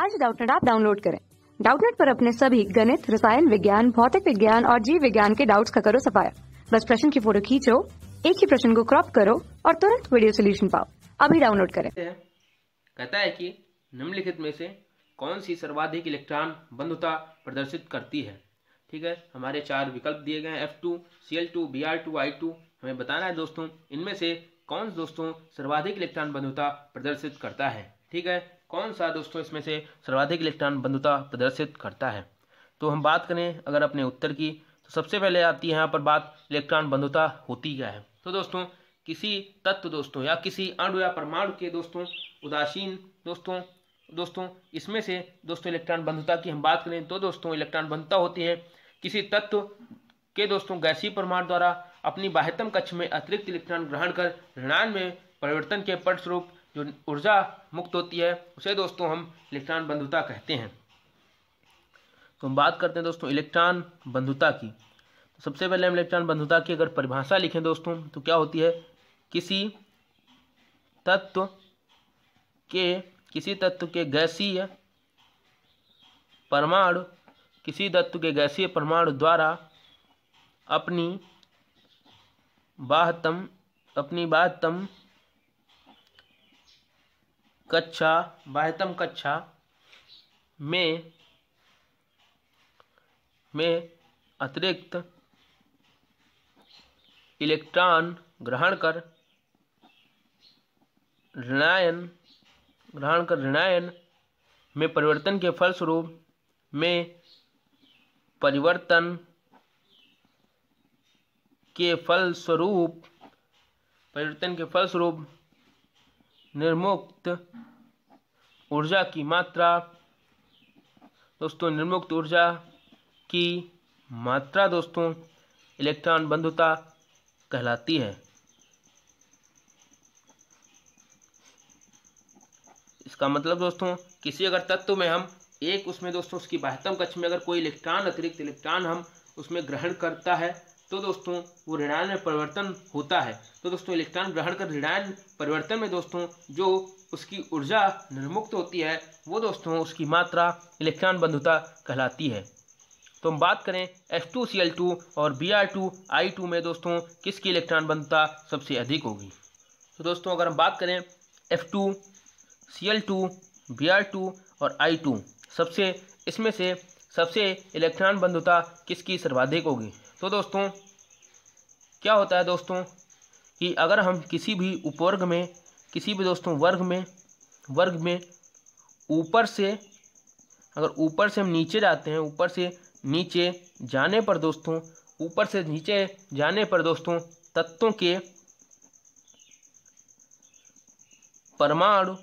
आज डाउटनेट आप डाउनलोड करें डाउटनेट पर अपने सभी गणित रसायन विज्ञान भौतिक विज्ञान और जीव विज्ञान के डाउट्स का करो सफाया बस प्रश्न की फोटो खींचो एक ही प्रश्न को क्रॉप करो और तुरंत वीडियो सोल्यूशन पाओ अभी डाउनलोड करें कहता है कि निम्नलिखित में से कौन सी सर्वाधिक इलेक्ट्रॉन बंधुता प्रदर्शित करती है ठीक है हमारे चार विकल्प दिए गए F two C L two B R two I two हमें बताना है दोस्तों इनमें से कौन दोस्तों सर्वाधिक इलेक्ट्रॉन बंधुता प्रदर्शित करता है ठीक है कौन सा दोस्तों इसमें से सर्वाधिक इलेक्ट्रॉन बंधुता प्रदर्शित करता है तो हम बात करें अगर अपने उत्तर की तो सबसे पहले आती है यहाँ पर बात इलेक्ट्रॉन बंधुता होती क्या है तो दोस्तों किसी तत्व दोस्तों या किसी अणु या परमाणु के दोस्तों उदासीन दोस्तों दोस्तों इसमें से दोस्तों इलेक्ट्रॉन बंधुता की हम बात करें तो दोस्तों इलेक्ट्रॉन बंधुता होती है किसी तत्व के दोस्तों गैसीय परमाणु द्वारा अपनी बाह्यतम कक्ष में अतिरिक्त इलेक्ट्रॉन ग्रहण कर ऋणान में परिवर्तन के पटस्वरूप जो ऊर्जा मुक्त होती है उसे दोस्तों हम इलेक्ट्रॉन बंधुता कहते हैं तो हम बात करते हैं दोस्तों इलेक्ट्रॉन बंधुता की तो सबसे पहले हम इलेक्ट्रॉन बंधुता की अगर परिभाषा लिखें दोस्तों तो क्या होती है किसी तत्व के किसी तत्व के गैसीय परमाणु किसी तत्व के गैसीय परमाणु द्वारा अपनी बाहतम अपनी बाहतम कक्षा बाह्यतम कक्षा में में अतिरिक्त इलेक्ट्रॉन ग्रहण कर ऋणायन ग्रहण कर ऋणायन में परिवर्तन के फलस्वरूप में परिवर्तन के फलस्वरूप परिवर्तन के फलस्वरूप निर्मुक्त ऊर्जा की मात्रा दोस्तों निर्मुक्त ऊर्जा की मात्रा दोस्तों इलेक्ट्रॉन बंधुता कहलाती है इसका मतलब दोस्तों किसी अगर तत्व में हम एक उसमें दोस्तों उसकी बाह्यतम कक्ष में अगर कोई इलेक्ट्रॉन अतिरिक्त इलेक्ट्रॉन हम उसमें ग्रहण करता है तो दोस्तों वो ऋणायन में परिवर्तन होता है तो दोस्तों इलेक्ट्रॉन ग्रहण कर ऋणायन परिवर्तन में दोस्तों जो उसकी ऊर्जा निर्मुक्त होती है वो दोस्तों उसकी मात्रा इलेक्ट्रॉन बंधुता कहलाती है तो हम बात करें टू सी एल टू और B R two I two में दोस्तों किसकी इलेक्ट्रॉन बंधुता सबसे अधिक होगी तो दोस्तों अगर हम बात करें F two two C L B R two और आई टू सबसे इसमें से सबसे इलेक्ट्रॉन बंधुता किसकी सर्वाधिक होगी तो दोस्तों क्या होता है दोस्तों कि अगर हम किसी भी उपवर्ग में किसी भी दोस्तों वर्ग में वर्ग में ऊपर से अगर ऊपर से हम नीचे जाते हैं ऊपर से नीचे जाने पर दोस्तों ऊपर से नीचे जाने पर दोस्तों तत्वों के परमाणु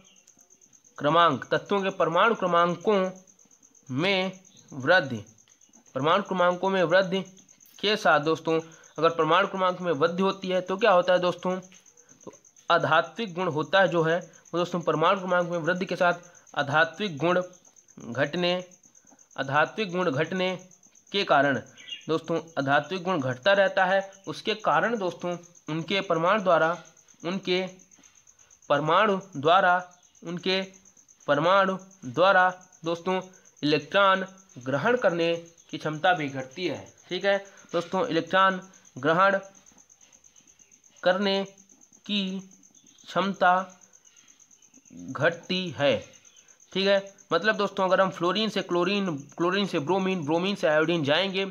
क्रमांक तत्वों के परमाणु क्रमांकों में वृद्धि परमाणु क्रमांकों में वृद्धि के साथ दोस्तों अगर परमाणु क्रमांक में वृद्धि होती है तो क्या होता है दोस्तों तो आधात्विक गुण होता है जो है वो दोस्तों परमाणु क्रमांक में वृद्धि के साथ आधात्विक गुण घटने आधात्विक गुण घटने के कारण दोस्तों आधात्विक गुण घटता रहता है उसके कारण दोस्तों उनके परमाणु द्वारा उनके परमाणु द्वारा उनके परमाणु द्वारा दोस्तों इलेक्ट्रॉन ग्रहण करने की क्षमता भी घटती है ठीक है दोस्तों इलेक्ट्रॉन ग्रहण करने की क्षमता घटती है ठीक है मतलब दोस्तों अगर हम फ्लोरीन से क्लोरीन क्लोरीन से ब्रोमीन ब्रोमीन से आयोडीन जाएंगे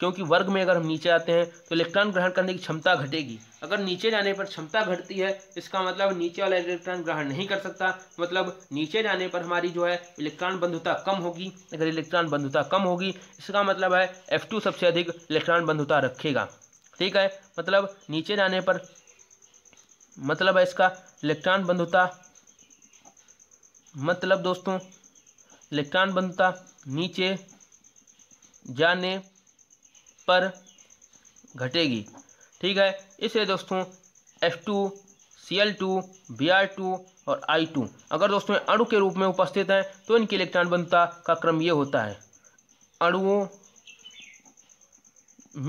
क्योंकि वर्ग में अगर हम नीचे आते हैं तो इलेक्ट्रॉन ग्रहण करने की क्षमता घटेगी अगर नीचे जाने पर क्षमता घटती है इसका मतलब नीचे वाला इलेक्ट्रॉन ग्रहण नहीं कर सकता मतलब नीचे जाने पर हमारी जो है इलेक्ट्रॉन बंधुता कम होगी अगर इलेक्ट्रॉन बंधुता कम होगी इसका मतलब है एफ सबसे अधिक इलेक्ट्रॉन बंधुता रखेगा ठीक है मतलब नीचे जाने पर मतलब है इसका इलेक्ट्रॉन बंधुता मतलब दोस्तों इलेक्ट्रॉन बंधुता नीचे जाने पर घटेगी ठीक है इसलिए दोस्तों S two C L two B R two और आई टू अगर दोस्तों अणु के रूप में उपस्थित हैं तो इनकी इलेक्ट्रॉन बनता का क्रम ये होता है अणुओं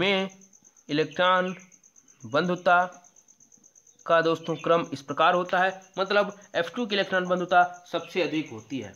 में इलेक्ट्रॉन बंधुता का दोस्तों क्रम इस प्रकार होता है मतलब F2 की इलेक्ट्रॉन बंधुता सबसे अधिक होती है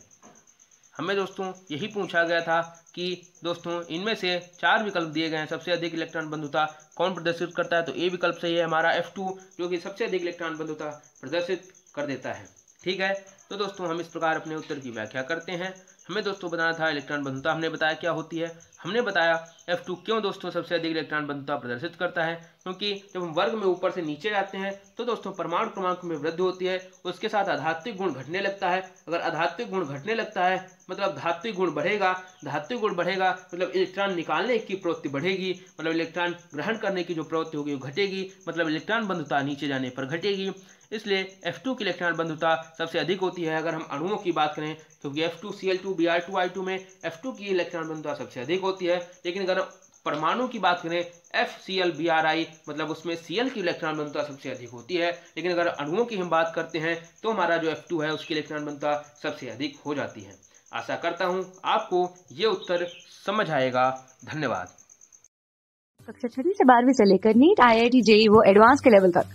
हमें दोस्तों यही पूछा गया था कि दोस्तों इनमें से चार विकल्प दिए गए हैं सबसे अधिक इलेक्ट्रॉन बंधुता कौन प्रदर्शित करता है तो ए विकल्प सही है हमारा एफ टू जो कि सबसे अधिक इलेक्ट्रॉन बंधुता प्रदर्शित कर देता है ठीक है तो दोस्तों हम इस प्रकार अपने उत्तर की व्याख्या करते हैं हमें दोस्तों बताना था इलेक्ट्रॉन बंधुता हमने बताया क्या होती है हमने बताया F2 क्यों दोस्तों सबसे अधिक इलेक्ट्रॉन बंधुता प्रदर्शित करता है क्योंकि जब हम वर्ग में ऊपर से नीचे जाते हैं तो दोस्तों परमाणु क्रमांक में वृद्धि होती है उसके साथ आधात्विक गुण घटने लगता है अगर आधात्विक गुण घटने लगता है मतलब धात्विक गुण बढ़ेगा धात्विक गुण बढ़ेगा मतलब इलेक्ट्रॉन निकालने की प्रवृत्ति बढ़ेगी मतलब इलेक्ट्रॉन ग्रहण करने की जो प्रवृत्ति होगी वो घटेगी मतलब इलेक्ट्रॉन बंधुता नीचे जाने पर घटेगी इसलिए F2 की इलेक्ट्रॉन बंधुता सबसे अधिक होती है अगर हम अणुओं की बात करें क्योंकि F2 Cl2 Br2 I2 में F2 की इलेक्ट्रॉन बंधुता सबसे अधिक होती है लेकिन अगर परमाणु की बात करें F C L B R I मतलब उसमें सी एल की इलेक्ट्रॉन बनता सबसे अधिक होती है लेकिन अगर अणुओं की हम बात करते हैं तो हमारा जो एफ टू है उसकी इलेक्ट्रॉन बनता सबसे अधिक हो जाती है आशा करता हूँ आपको ये उत्तर समझ आएगा धन्यवाद कक्षा छठी से बारहवीं से लेकर NEET I I T JEE वो एडवांस के लेवल तक